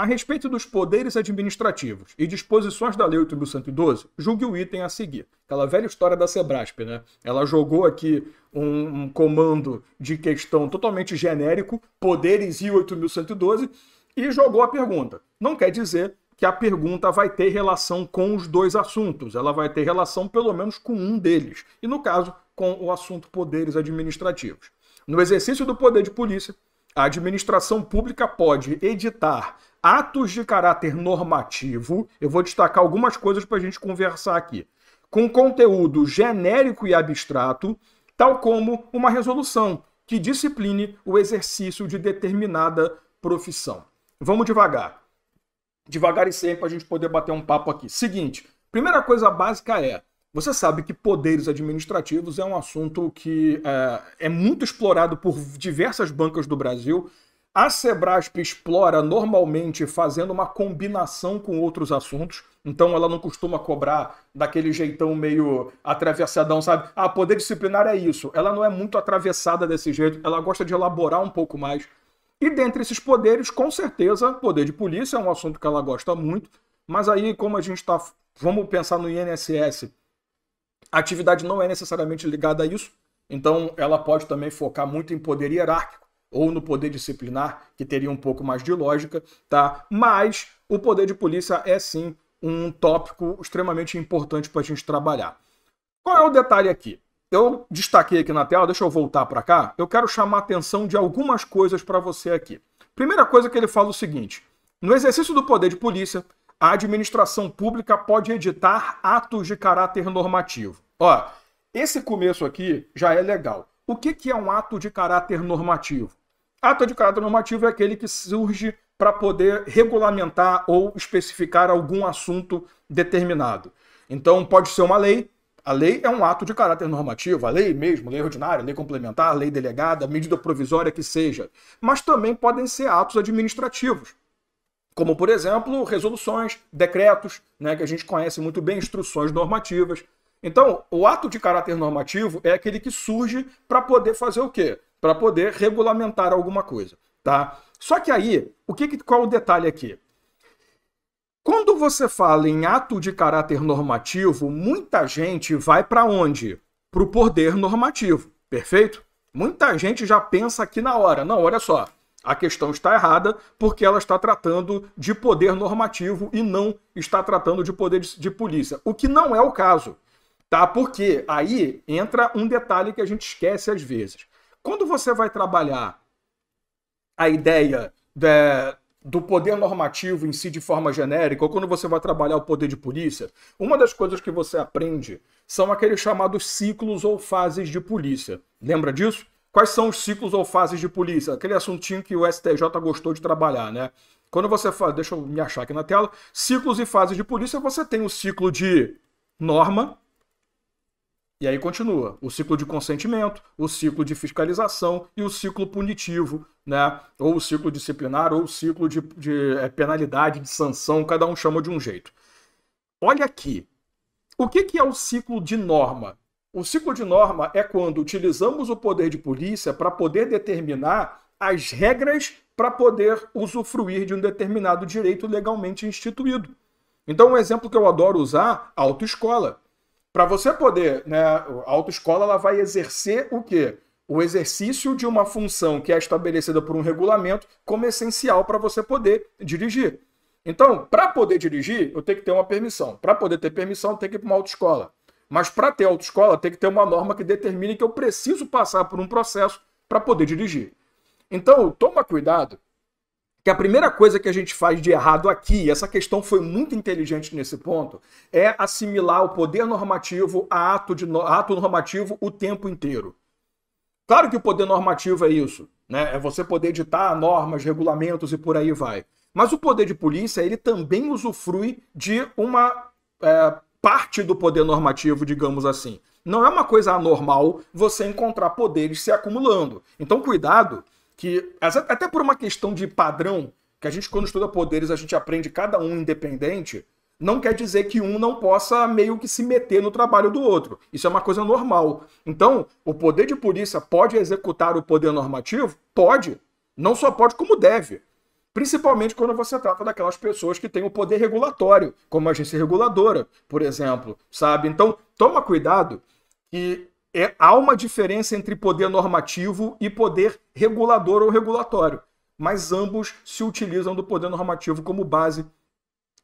A respeito dos poderes administrativos e disposições da Lei 8.112, julgue o item a seguir. Aquela velha história da Sebrasp, né? Ela jogou aqui um, um comando de questão totalmente genérico, poderes e 8.112, e jogou a pergunta. Não quer dizer que a pergunta vai ter relação com os dois assuntos, ela vai ter relação pelo menos com um deles, e no caso, com o assunto poderes administrativos. No exercício do poder de polícia, a administração pública pode editar atos de caráter normativo. Eu vou destacar algumas coisas para a gente conversar aqui. Com conteúdo genérico e abstrato, tal como uma resolução que discipline o exercício de determinada profissão. Vamos devagar. Devagar e sempre para a gente poder bater um papo aqui. Seguinte, primeira coisa básica é: você sabe que poderes administrativos é um assunto que é, é muito explorado por diversas bancas do Brasil a Sebrasp explora normalmente fazendo uma combinação com outros assuntos, então ela não costuma cobrar daquele jeitão meio atravessadão, sabe? Ah, poder disciplinar é isso. Ela não é muito atravessada desse jeito, ela gosta de elaborar um pouco mais. E dentre esses poderes, com certeza, poder de polícia é um assunto que ela gosta muito, mas aí, como a gente está. Vamos pensar no INSS. A atividade não é necessariamente ligada a isso, então ela pode também focar muito em poder hierárquico ou no poder disciplinar, que teria um pouco mais de lógica, tá? Mas o poder de polícia é sim um tópico extremamente importante para a gente trabalhar. Qual é o detalhe aqui? Eu destaquei aqui na tela, deixa eu voltar para cá. Eu quero chamar a atenção de algumas coisas para você aqui. Primeira coisa que ele fala o seguinte: no exercício do poder de polícia, a administração pública pode editar atos de caráter normativo. Ó, esse começo aqui já é legal. O que, que é um ato de caráter normativo? Ato de caráter normativo é aquele que surge para poder regulamentar ou especificar algum assunto determinado. Então, pode ser uma lei. A lei é um ato de caráter normativo, a lei mesmo, lei ordinária, lei complementar, lei delegada, medida provisória que seja. Mas também podem ser atos administrativos, como, por exemplo, resoluções, decretos, né, que a gente conhece muito bem, instruções normativas. Então, o ato de caráter normativo é aquele que surge para poder fazer o quê? para poder regulamentar alguma coisa, tá? Só que aí, o que, qual é o detalhe aqui? Quando você fala em ato de caráter normativo, muita gente vai para onde? Para o poder normativo, perfeito? Muita gente já pensa aqui na hora, não, olha só, a questão está errada porque ela está tratando de poder normativo e não está tratando de poder de, de polícia, o que não é o caso, tá? Porque aí entra um detalhe que a gente esquece às vezes. Quando você vai trabalhar a ideia de, do poder normativo em si de forma genérica, ou quando você vai trabalhar o poder de polícia, uma das coisas que você aprende são aqueles chamados ciclos ou fases de polícia. Lembra disso? Quais são os ciclos ou fases de polícia? Aquele assuntinho que o STJ gostou de trabalhar, né? Quando você faz, deixa eu me achar aqui na tela, ciclos e fases de polícia, você tem o ciclo de norma, e aí continua o ciclo de consentimento, o ciclo de fiscalização e o ciclo punitivo, né? Ou o ciclo disciplinar, ou o ciclo de, de é, penalidade, de sanção, cada um chama de um jeito. Olha aqui. O que, que é o ciclo de norma? O ciclo de norma é quando utilizamos o poder de polícia para poder determinar as regras para poder usufruir de um determinado direito legalmente instituído. Então, um exemplo que eu adoro usar, autoescola. Para você poder, né, a autoescola ela vai exercer o quê? O exercício de uma função que é estabelecida por um regulamento como essencial para você poder dirigir. Então, para poder dirigir, eu tenho que ter uma permissão. Para poder ter permissão, eu tenho que ir para uma autoescola. Mas para ter autoescola, tem que ter uma norma que determine que eu preciso passar por um processo para poder dirigir. Então, toma cuidado que a primeira coisa que a gente faz de errado aqui, e essa questão foi muito inteligente nesse ponto, é assimilar o poder normativo a ato, de, ato normativo o tempo inteiro. Claro que o poder normativo é isso, né? É você poder editar normas, regulamentos e por aí vai. Mas o poder de polícia, ele também usufrui de uma é, parte do poder normativo, digamos assim. Não é uma coisa anormal você encontrar poderes se acumulando. Então, cuidado que até por uma questão de padrão, que a gente quando estuda poderes a gente aprende cada um independente, não quer dizer que um não possa meio que se meter no trabalho do outro. Isso é uma coisa normal. Então, o poder de polícia pode executar o poder normativo? Pode. Não só pode, como deve. Principalmente quando você trata daquelas pessoas que têm o poder regulatório, como a agência reguladora, por exemplo, sabe? Então, toma cuidado que é, há uma diferença entre poder normativo e poder regulador ou regulatório, mas ambos se utilizam do poder normativo como base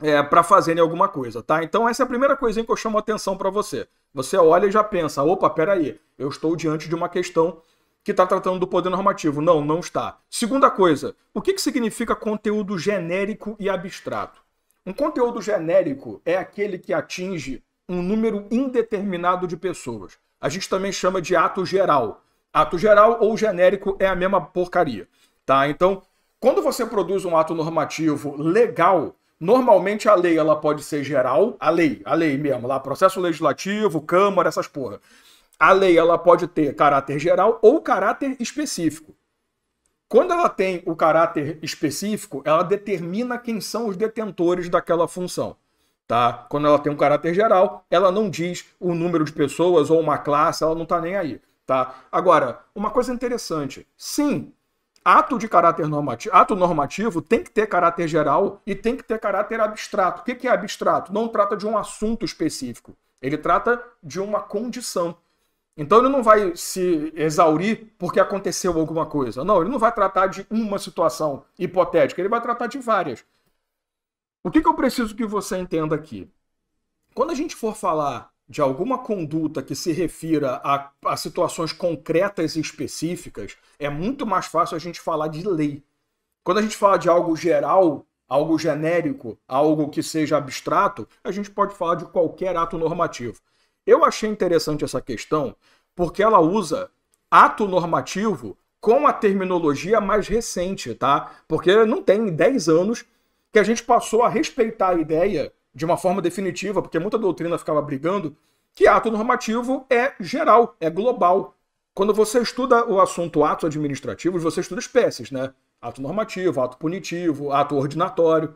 é, para fazerem alguma coisa, tá? Então essa é a primeira coisinha que eu chamo a atenção para você. Você olha e já pensa, opa, peraí, eu estou diante de uma questão que está tratando do poder normativo. Não, não está. Segunda coisa, o que, que significa conteúdo genérico e abstrato? Um conteúdo genérico é aquele que atinge um número indeterminado de pessoas a gente também chama de ato geral. Ato geral ou genérico é a mesma porcaria, tá? Então, quando você produz um ato normativo legal, normalmente a lei ela pode ser geral, a lei, a lei mesmo, lá processo legislativo, câmara, essas porra. A lei ela pode ter caráter geral ou caráter específico. Quando ela tem o caráter específico, ela determina quem são os detentores daquela função tá? Quando ela tem um caráter geral, ela não diz o número de pessoas ou uma classe, ela não está nem aí, tá? Agora, uma coisa interessante, sim, ato de caráter normativo, ato normativo tem que ter caráter geral e tem que ter caráter abstrato. O que é abstrato? Não trata de um assunto específico. Ele trata de uma condição. Então ele não vai se exaurir porque aconteceu alguma coisa. Não, ele não vai tratar de uma situação hipotética, ele vai tratar de várias. O que, que eu preciso que você entenda aqui? Quando a gente for falar de alguma conduta que se refira a, a, situações concretas e específicas, é muito mais fácil a gente falar de lei. Quando a gente fala de algo geral, algo genérico, algo que seja abstrato, a gente pode falar de qualquer ato normativo. Eu achei interessante essa questão porque ela usa ato normativo com a terminologia mais recente, tá? Porque não tem 10 anos que a gente passou a respeitar a ideia de uma forma definitiva, porque muita doutrina ficava brigando, que ato normativo é geral, é global. Quando você estuda o assunto atos administrativos, você estuda espécies, né? Ato normativo, ato punitivo, ato ordinatório.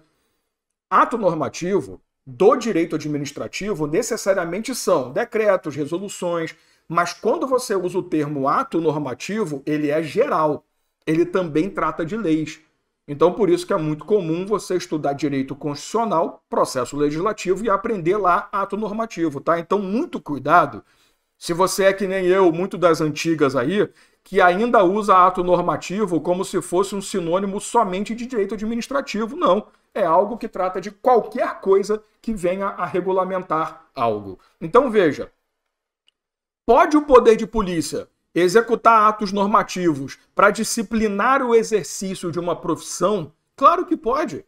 Ato normativo do direito administrativo necessariamente são decretos, resoluções, mas quando você usa o termo ato normativo, ele é geral. Ele também trata de leis. Então, por isso que é muito comum você estudar direito constitucional, processo legislativo e aprender lá ato normativo, tá? Então, muito cuidado. Se você é que nem eu, muito das antigas aí, que ainda usa ato normativo como se fosse um sinônimo somente de direito administrativo. Não. É algo que trata de qualquer coisa que venha a regulamentar algo. Então veja: pode o poder de polícia Executar atos normativos para disciplinar o exercício de uma profissão? Claro que pode.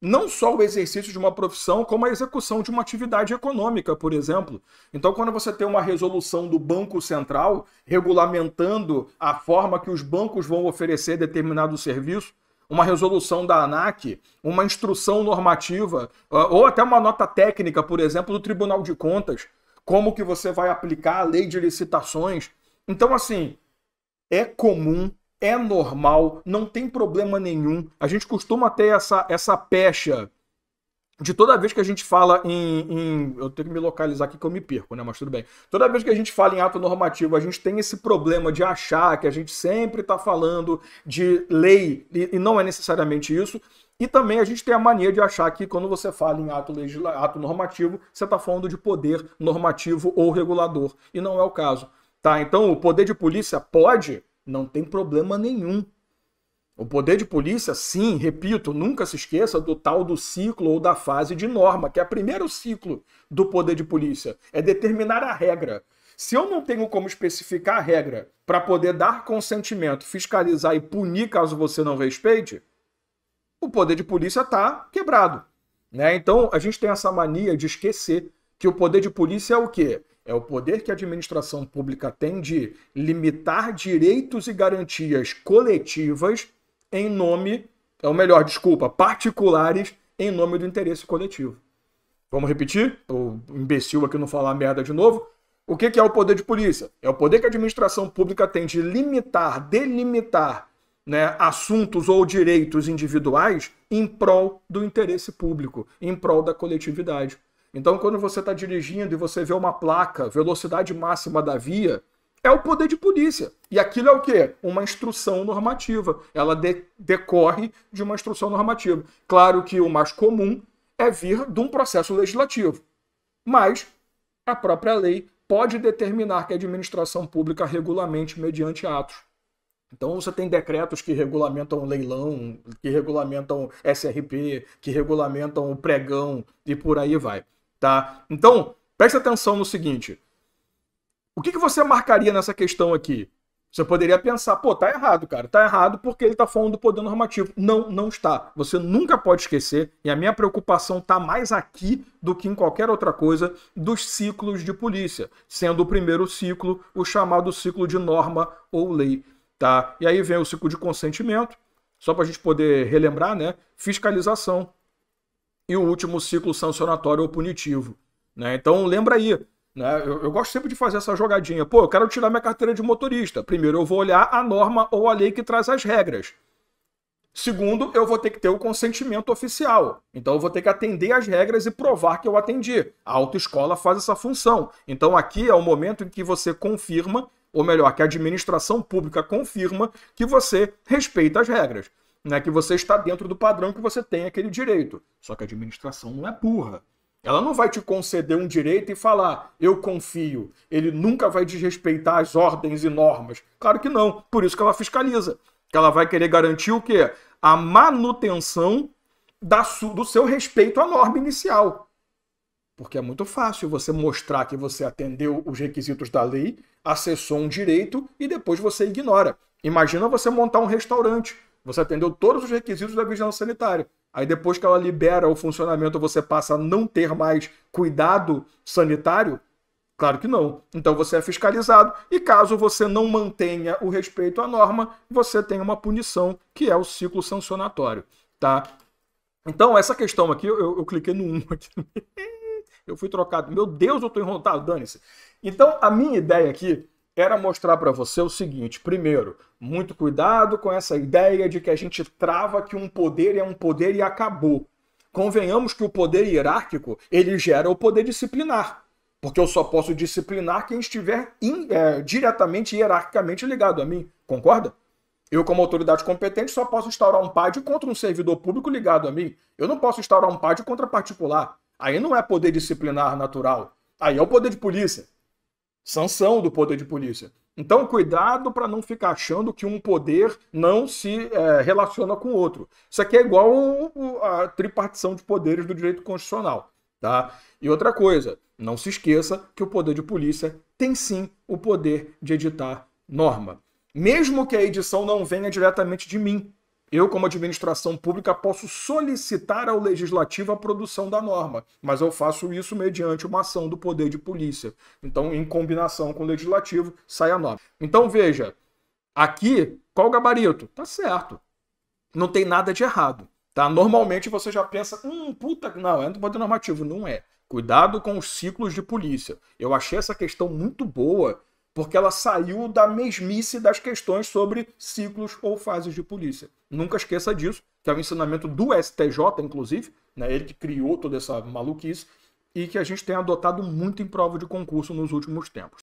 Não só o exercício de uma profissão, como a execução de uma atividade econômica, por exemplo. Então, quando você tem uma resolução do Banco Central regulamentando a forma que os bancos vão oferecer determinado serviço, uma resolução da ANAC, uma instrução normativa, ah, ou até uma nota técnica, por exemplo, do Tribunal de Contas, como que você vai aplicar a lei de licitações, então, assim, é comum, é normal, não tem problema nenhum. A gente costuma ter essa, essa pecha de toda vez que a gente fala em, em, Eu tenho que me localizar aqui que eu me perco, né? Mas tudo bem. Toda vez que a gente fala em ato normativo, a gente tem esse problema de achar que a gente sempre está falando de lei, e, e, não é necessariamente isso. E também a gente tem a mania de achar que quando você fala em ato, legisla... ato normativo, você está falando de poder normativo ou regulador. E não é o caso. Tá? Então, o poder de polícia pode? Não tem problema nenhum. O poder de polícia, sim, repito, nunca se esqueça do tal do ciclo ou da fase de norma, que é o primeiro ciclo do poder de polícia, é determinar a regra. Se eu não tenho como especificar a regra para poder dar consentimento, fiscalizar e punir caso você não respeite, o poder de polícia está quebrado. Né? Então, a gente tem essa mania de esquecer que o poder de polícia é o quê? É o poder que a administração pública tem de limitar direitos e garantias coletivas em nome, é o melhor, desculpa, particulares em nome do interesse coletivo. Vamos repetir? O imbecil aqui não falar merda de novo. O que, é o poder de polícia? É o poder que a administração pública tem de limitar, delimitar né, assuntos ou direitos individuais em prol do interesse público, em prol da coletividade. Então, quando você está dirigindo e você vê uma placa, velocidade máxima da via, é o poder de polícia. E aquilo é o quê? Uma instrução normativa. Ela de decorre de uma instrução normativa. Claro que o mais comum é vir de um processo legislativo. Mas a própria lei pode determinar que a administração pública regulamente mediante atos. Então você tem decretos que regulamentam leilão, que regulamentam SRP, que regulamentam o pregão e por aí vai tá? Então, preste atenção no seguinte. O que, que você marcaria nessa questão aqui? Você poderia pensar, pô, tá errado, cara. Tá errado porque ele tá falando do poder normativo. Não, não está. Você nunca pode esquecer, e a minha preocupação tá mais aqui do que em qualquer outra coisa, dos ciclos de polícia. Sendo o primeiro ciclo o chamado ciclo de norma ou lei, tá? E aí vem o ciclo de consentimento, só pra gente poder relembrar, né? Fiscalização, e o último ciclo sancionatório ou punitivo. Né? Então lembra aí, né? eu, eu, gosto sempre de fazer essa jogadinha. Pô, eu quero tirar minha carteira de motorista. Primeiro, eu vou olhar a norma ou a lei que traz as regras. Segundo, eu vou ter que ter o consentimento oficial. Então, eu vou ter que atender as regras e provar que eu atendi. A autoescola faz essa função. Então, aqui é o momento em que você confirma, ou melhor, que a administração pública confirma que você respeita as regras né, que você está dentro do padrão que você tem aquele direito. Só que a administração não é burra. Ela não vai te conceder um direito e falar, eu confio, ele nunca vai desrespeitar as ordens e normas. Claro que não, por isso que ela fiscaliza. Que ela vai querer garantir o quê? A manutenção da, do seu respeito à norma inicial. Porque é muito fácil você mostrar que você atendeu os requisitos da lei, acessou um direito e depois você ignora. Imagina você montar um restaurante você atendeu todos os requisitos da vigilância sanitária. Aí depois que ela libera o funcionamento, você passa a não ter mais cuidado sanitário? Claro que não. Então você é fiscalizado e caso você não mantenha o respeito à norma, você tem uma punição que é o ciclo sancionatório, tá? Então essa questão aqui, eu, eu cliquei no 1 aqui. Eu fui trocado. Meu Deus, eu estou enrotado, dane-se. Então a minha ideia aqui era mostrar para você o seguinte: primeiro, muito cuidado com essa ideia de que a gente trava que um poder é um poder e acabou. Convenhamos que o poder hierárquico ele gera o poder disciplinar, porque eu só posso disciplinar quem estiver in, é, diretamente hierarquicamente ligado a mim. Concorda? Eu, como autoridade competente, só posso instaurar um PAD contra um servidor público ligado a mim. Eu não posso instaurar um PAD contra particular. Aí não é poder disciplinar natural. Aí é o poder de polícia sanção do poder de polícia. Então, cuidado para não ficar achando que um poder não se é, relaciona com o outro. Isso aqui é igual a tripartição de poderes do direito constitucional. Tá? E outra coisa, não se esqueça que o poder de polícia tem sim o poder de editar norma. Mesmo que a edição não venha diretamente de mim, eu, como administração pública, posso solicitar ao legislativo a produção da norma, mas eu faço isso mediante uma ação do poder de polícia. Então, em combinação com o legislativo, sai a norma. Então, veja, aqui, qual o gabarito? Tá certo. Não tem nada de errado. Tá? Normalmente você já pensa, hum, puta, não, é do poder normativo. Não é. Cuidado com os ciclos de polícia. Eu achei essa questão muito boa porque ela saiu da mesmice das questões sobre ciclos ou fases de polícia. Nunca esqueça disso, que é o ensinamento do STJ, inclusive, né? ele que criou toda essa maluquice, e que a gente tem adotado muito em prova de concurso nos últimos tempos.